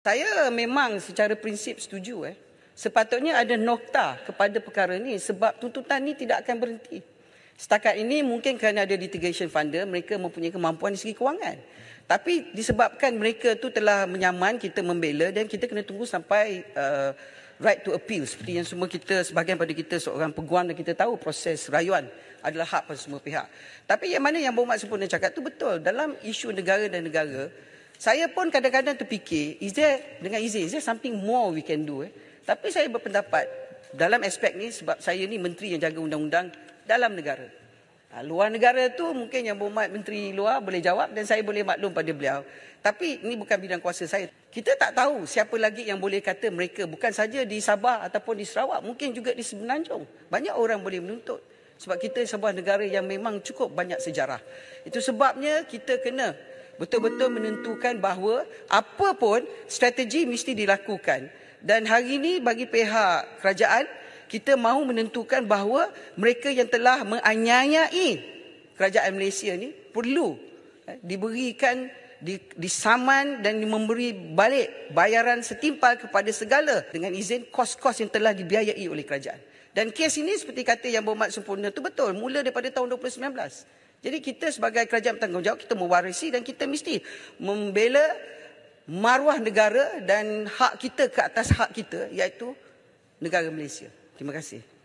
Saya memang secara prinsip setuju eh. Sepatutnya ada nokta kepada perkara ini sebab tuntutan ini tidak akan berhenti. Setakat ini mungkin kerana ada litigation funder, mereka mempunyai kemampuan di segi kewangan. Tapi disebabkan mereka tu telah menyaman, kita membela dan kita kena tunggu sampai uh, right to appeal. Seperti yang semua kita, sebahagian pada kita seorang peguam dan kita tahu proses rayuan adalah hak pada semua pihak. Tapi yang mana yang Bumat sempurna cakap tu betul. Dalam isu negara dan negara, saya pun kadang-kadang terfikir, is there, dengan izin, is there something more we can do? Eh? Tapi saya berpendapat, dalam aspek ni, sebab saya ni menteri yang jaga undang-undang dalam negara. Ha, luar negara tu mungkin yang berumat menteri luar boleh jawab dan saya boleh maklum pada beliau. Tapi ini bukan bidang kuasa saya. Kita tak tahu siapa lagi yang boleh kata mereka bukan saja di Sabah ataupun di Sarawak. Mungkin juga di Semenanjung. Banyak orang boleh menuntut. Sebab kita sebuah negara yang memang cukup banyak sejarah. Itu sebabnya kita kena betul-betul menentukan bahawa apa pun strategi mesti dilakukan. Dan hari ini bagi pihak kerajaan, kita mahu menentukan bahawa mereka yang telah menganyai kerajaan Malaysia ini perlu eh, diberikan, disaman dan memberi balik bayaran setimpal kepada segala dengan izin kos-kos yang telah dibiayai oleh kerajaan. Dan kes ini seperti kata yang berhormat sempurna itu betul, mula daripada tahun 2019. Jadi kita sebagai kerajaan bertanggungjawab kita mewarisi dan kita mesti membela maruah negara dan hak kita ke atas hak kita iaitu negara Malaysia. Terima kasih.